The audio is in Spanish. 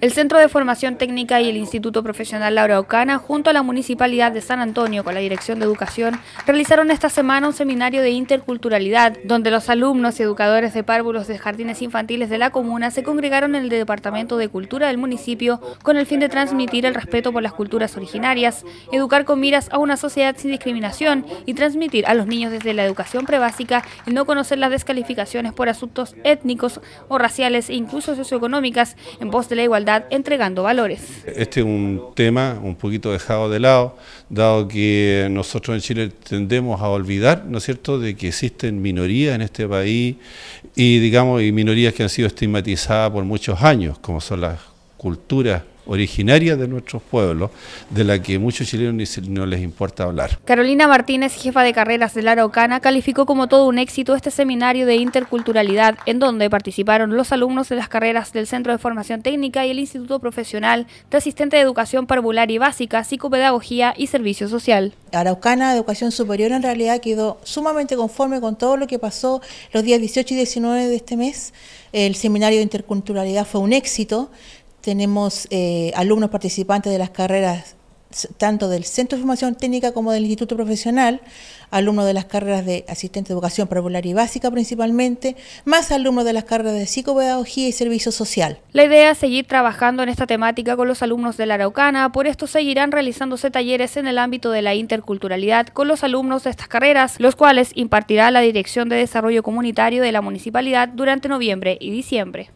El Centro de Formación Técnica y el Instituto Profesional Laura Ocana, junto a la Municipalidad de San Antonio con la Dirección de Educación, realizaron esta semana un seminario de interculturalidad, donde los alumnos y educadores de párvulos de jardines infantiles de la comuna se congregaron en el Departamento de Cultura del municipio con el fin de transmitir el respeto por las culturas originarias, educar con miras a una sociedad sin discriminación y transmitir a los niños desde la educación prebásica el no conocer las descalificaciones por asuntos étnicos o raciales e incluso socioeconómicas en pos de la igualdad, entregando valores. Este es un tema un poquito dejado de lado, dado que nosotros en Chile tendemos a olvidar, ¿no es cierto?, de que existen minorías en este país y, digamos, y minorías que han sido estigmatizadas por muchos años, como son las culturas originaria de nuestros pueblos, de la que muchos chilenos no les importa hablar. Carolina Martínez, jefa de carreras de la Araucana, calificó como todo un éxito este seminario de interculturalidad, en donde participaron los alumnos de las carreras del Centro de Formación Técnica y el Instituto Profesional de Asistente de Educación Parvular y Básica, Psicopedagogía y Servicio Social. Araucana Educación Superior en realidad quedó sumamente conforme con todo lo que pasó los días 18 y 19 de este mes. El seminario de interculturalidad fue un éxito. Tenemos eh, alumnos participantes de las carreras tanto del Centro de Formación Técnica como del Instituto Profesional, alumnos de las carreras de Asistente de Educación Popular y Básica principalmente, más alumnos de las carreras de Psicopedagogía y Servicio Social. La idea es seguir trabajando en esta temática con los alumnos de la Araucana, por esto seguirán realizándose talleres en el ámbito de la interculturalidad con los alumnos de estas carreras, los cuales impartirá la Dirección de Desarrollo Comunitario de la Municipalidad durante noviembre y diciembre.